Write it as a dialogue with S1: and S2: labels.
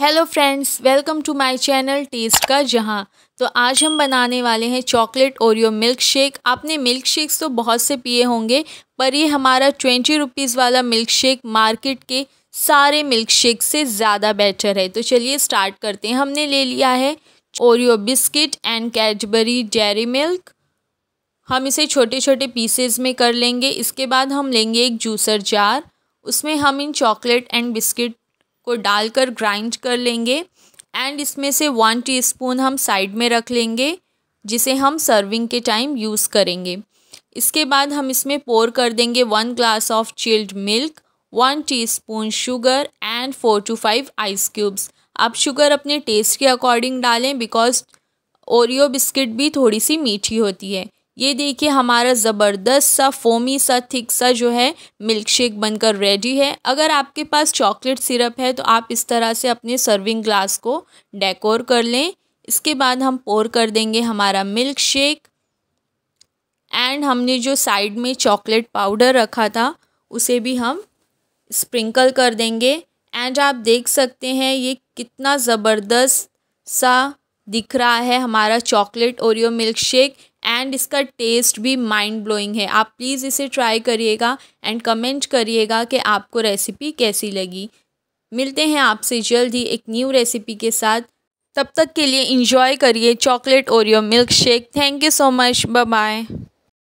S1: hello friends welcome to my channel taste का जहां तो आज हम बनाने वाले हैं चॉकलेट ओरियो मिल्क शेक आपने मिल्क शेक्स तो बहुत से पिए होंगे पर ये हमारा ट्वेंटी रुपीज़ वाला मिल्क शेक मार्केट के सारे मिल्क शेक से ज़्यादा बेटर है तो चलिए स्टार्ट करते हैं हमने ले लिया है Oreo biscuit and Cadbury Dairy Milk हम इसे छोटे छोटे पीसेज में कर लेंगे इसके बाद हम लेंगे एक जूसर जार उसमें हम इन चॉकलेट एंड बिस्किट को डालकर ग्राइंड कर लेंगे एंड इसमें से वन टीस्पून हम साइड में रख लेंगे जिसे हम सर्विंग के टाइम यूज़ करेंगे इसके बाद हम इसमें पोर कर देंगे one glass of chilled milk one teaspoon sugar and four to five ice cubes आप शुगर अपने टेस्ट के अकॉर्डिंग डालें बिकॉज ओरियो बिस्किट भी थोड़ी सी मीठी होती है ये देखिए हमारा ज़बरदस्त सा फोमी सा थिक सा जो है मिल्क शेक बनकर रेडी है अगर आपके पास चॉकलेट सिरप है तो आप इस तरह से अपने सर्विंग ग्लास को डेकोर कर लें इसके बाद हम पोर कर देंगे हमारा मिल्क शेक एंड हमने जो साइड में चॉकलेट पाउडर रखा था उसे भी हम स्प्रिंकल कर देंगे एंड आप देख सकते हैं ये कितना ज़बरदस्त सा दिख रहा है हमारा chocolate Oreo milk shake and इसका टेस्ट भी माइंड ब्लोइंग है आप प्लीज़ इसे ट्राई करिएगा एंड कमेंट करिएगा कि आपको रेसिपी कैसी लगी मिलते हैं आपसे जल्द ही एक न्यू रेसिपी के साथ तब तक के लिए इंजॉय करिए chocolate Oreo milk shake thank you so much bye